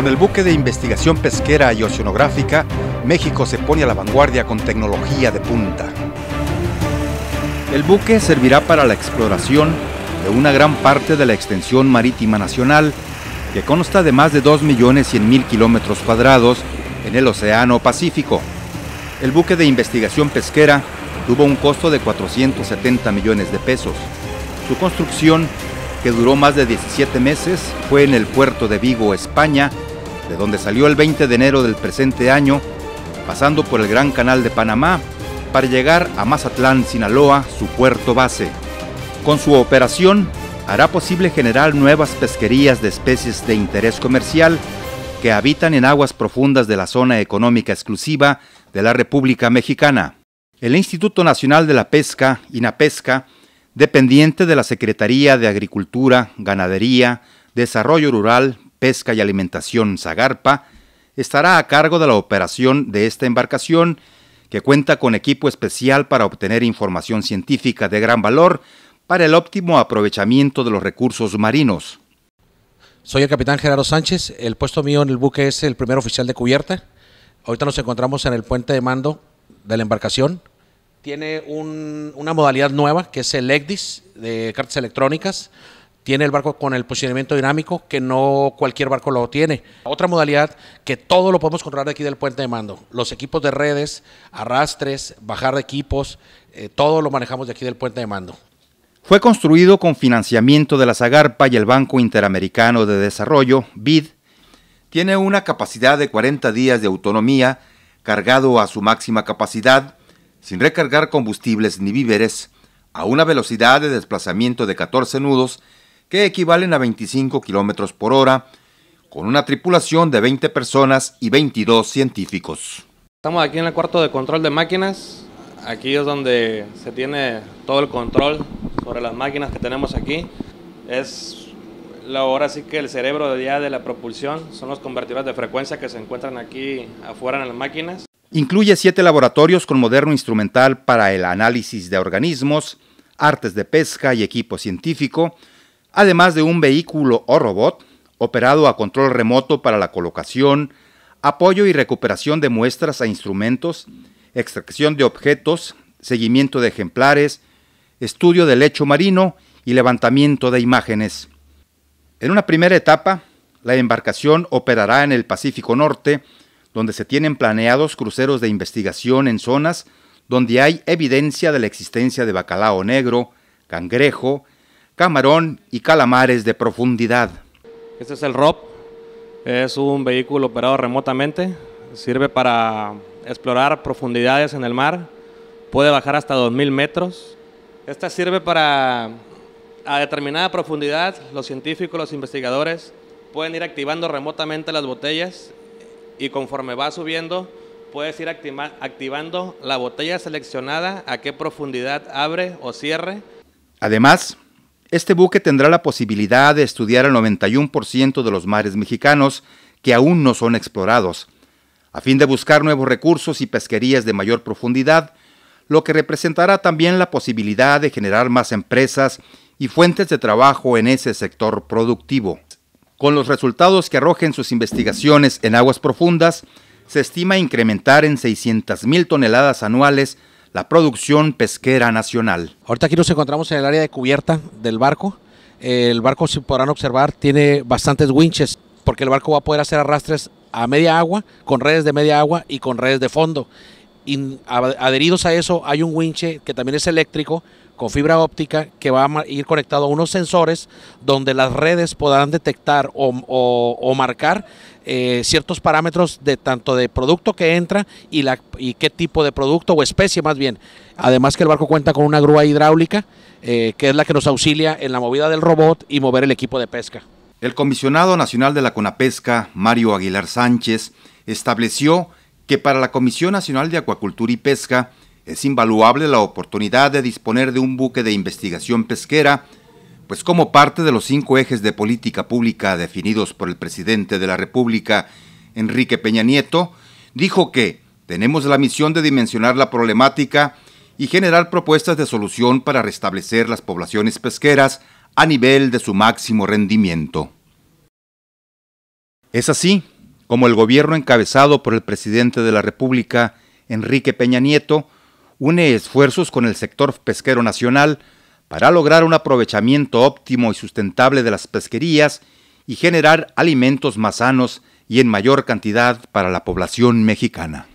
Con el buque de investigación pesquera y oceanográfica, México se pone a la vanguardia con tecnología de punta. El buque servirá para la exploración de una gran parte de la extensión marítima nacional, que consta de más de 2.100.000 kilómetros cuadrados en el Océano Pacífico. El buque de investigación pesquera tuvo un costo de 470 millones de pesos. Su construcción, que duró más de 17 meses, fue en el puerto de Vigo, España, de donde salió el 20 de enero del presente año, pasando por el Gran Canal de Panamá, para llegar a Mazatlán, Sinaloa, su puerto base. Con su operación, hará posible generar nuevas pesquerías de especies de interés comercial que habitan en aguas profundas de la zona económica exclusiva de la República Mexicana. El Instituto Nacional de la Pesca, INAPESCA, dependiente de la Secretaría de Agricultura, Ganadería, Desarrollo Rural, Pesca y Alimentación Zagarpa estará a cargo de la operación de esta embarcación que cuenta con equipo especial para obtener información científica de gran valor para el óptimo aprovechamiento de los recursos marinos. Soy el capitán Gerardo Sánchez, el puesto mío en el buque es el primer oficial de cubierta. Ahorita nos encontramos en el puente de mando de la embarcación. Tiene una modalidad nueva que es el ECDIS de cartas electrónicas tiene el barco con el posicionamiento dinámico que no cualquier barco lo tiene. Otra modalidad que todo lo podemos controlar de aquí del puente de mando, los equipos de redes, arrastres, bajar de equipos, eh, todo lo manejamos de aquí del puente de mando. Fue construido con financiamiento de la Zagarpa y el Banco Interamericano de Desarrollo, BID. Tiene una capacidad de 40 días de autonomía, cargado a su máxima capacidad, sin recargar combustibles ni víveres, a una velocidad de desplazamiento de 14 nudos que equivalen a 25 kilómetros por hora, con una tripulación de 20 personas y 22 científicos. Estamos aquí en el cuarto de control de máquinas. Aquí es donde se tiene todo el control sobre las máquinas que tenemos aquí. Es la, hora sí que el cerebro día de la propulsión son los convertidores de frecuencia que se encuentran aquí afuera en las máquinas. Incluye siete laboratorios con moderno instrumental para el análisis de organismos, artes de pesca y equipo científico, además de un vehículo o robot operado a control remoto para la colocación, apoyo y recuperación de muestras a e instrumentos, extracción de objetos, seguimiento de ejemplares, estudio del lecho marino y levantamiento de imágenes. En una primera etapa, la embarcación operará en el Pacífico Norte, donde se tienen planeados cruceros de investigación en zonas donde hay evidencia de la existencia de bacalao negro, cangrejo, camarón y calamares de profundidad. Este es el ROP, es un vehículo operado remotamente, sirve para explorar profundidades en el mar, puede bajar hasta 2.000 metros. Esta sirve para, a determinada profundidad, los científicos, los investigadores pueden ir activando remotamente las botellas y conforme va subiendo, puedes ir activando la botella seleccionada a qué profundidad abre o cierre. Además, este buque tendrá la posibilidad de estudiar el 91% de los mares mexicanos que aún no son explorados, a fin de buscar nuevos recursos y pesquerías de mayor profundidad, lo que representará también la posibilidad de generar más empresas y fuentes de trabajo en ese sector productivo. Con los resultados que arrojen sus investigaciones en aguas profundas, se estima incrementar en mil toneladas anuales la producción pesquera nacional. Ahorita aquí nos encontramos en el área de cubierta del barco. El barco, si podrán observar, tiene bastantes winches porque el barco va a poder hacer arrastres a media agua, con redes de media agua y con redes de fondo. Y adheridos a eso hay un winche que también es eléctrico con fibra óptica que va a ir conectado a unos sensores donde las redes podrán detectar o, marcar eh, ciertos parámetros de tanto de producto que entra y, qué tipo de producto o especie más bien. Además que el barco cuenta con una grúa hidráulica eh, que es la que nos auxilia en la movida del robot y mover el equipo de pesca. El comisionado nacional de la CONAPESCA, Mario Aguilar Sánchez, estableció que para la Comisión Nacional de Acuacultura y Pesca es invaluable la oportunidad de disponer de un buque de investigación pesquera, pues como parte de los cinco ejes de política pública definidos por el presidente de la República, Enrique Peña Nieto, dijo que tenemos la misión de dimensionar la problemática y generar propuestas de solución para restablecer las poblaciones pesqueras a nivel de su máximo rendimiento. Es así como el gobierno encabezado por el presidente de la República, Enrique Peña Nieto, une esfuerzos con el sector pesquero nacional para lograr un aprovechamiento óptimo y sustentable de las pesquerías y generar alimentos más sanos y en mayor cantidad para la población mexicana.